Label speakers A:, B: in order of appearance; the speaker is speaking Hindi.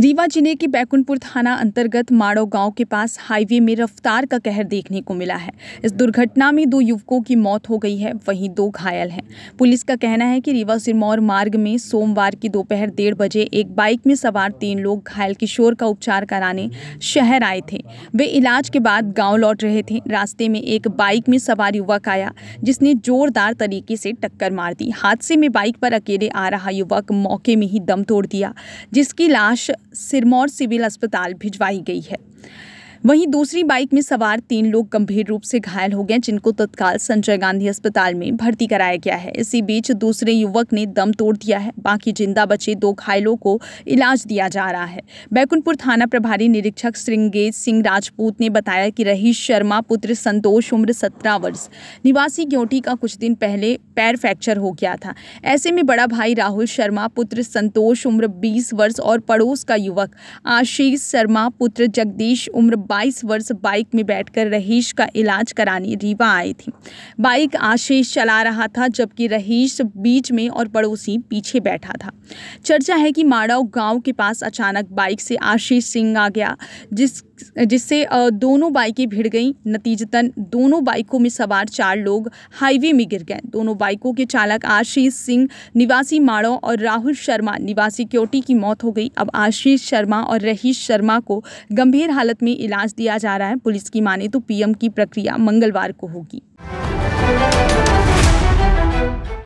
A: रीवा जिले के बैकुंठपुर थाना अंतर्गत माड़ो गांव के पास हाईवे में रफ्तार का कहर देखने को मिला है इस दुर्घटना में दो युवकों की मौत हो गई है वहीं दो घायल हैं पुलिस का कहना है कि रीवा सिरमौर मार्ग में सोमवार की दोपहर डेढ़ बजे एक बाइक में सवार तीन लोग घायल किशोर का उपचार कराने शहर आए थे वे इलाज के बाद गाँव लौट रहे थे रास्ते में एक बाइक में सवार युवक आया जिसने जोरदार तरीके से टक्कर मार दी हादसे में बाइक पर अकेले आ रहा युवक मौके में ही दम तोड़ दिया जिसकी लाश सिरमौर सिविल अस्पताल भिजवाई गई है वहीं दूसरी बाइक में सवार तीन लोग गंभीर रूप से घायल हो गए जिनको तत्काल संजय गांधी अस्पताल में भर्ती कराया गया है इसी बीच दूसरे युवक ने दम तोड़ दिया है बाकी जिंदा बचे दो घायलों को इलाज दिया जा रहा है बैकुंठपुर थाना प्रभारी निरीक्षक श्रृंगेज सिंह राजपूत ने बताया कि रही शर्मा पुत्र संतोष उम्र सत्रह वर्ष निवासी ग्योटी का कुछ दिन पहले पैर फ्रैक्चर हो गया था ऐसे में बड़ा भाई राहुल शर्मा पुत्र संतोष उम्र बीस वर्ष और पड़ोस का युवक आशीष शर्मा पुत्र जगदीश उम्र 22 वर्ष बाइक में बैठकर रहीश का इलाज कराने रीवा आई थी बाइक आशीष चला रहा था जबकि रहीश बीच में और पड़ोसी पीछे बैठा था चर्चा है कि माड़ाव गांव के पास अचानक बाइक से आशीष सिंह आ गया जिस जिससे दोनों बाइकें भिड़ गईं नतीजतन दोनों बाइकों में सवार चार लोग हाईवे में गिर गए दोनों बाइकों के चालक आशीष सिंह निवासी माड़ो और राहुल शर्मा निवासी क्योटी की मौत हो गई अब आशीष शर्मा और रहीश शर्मा को गंभीर हालत में इलाज दिया जा रहा है पुलिस की माने तो पीएम की प्रक्रिया मंगलवार को होगी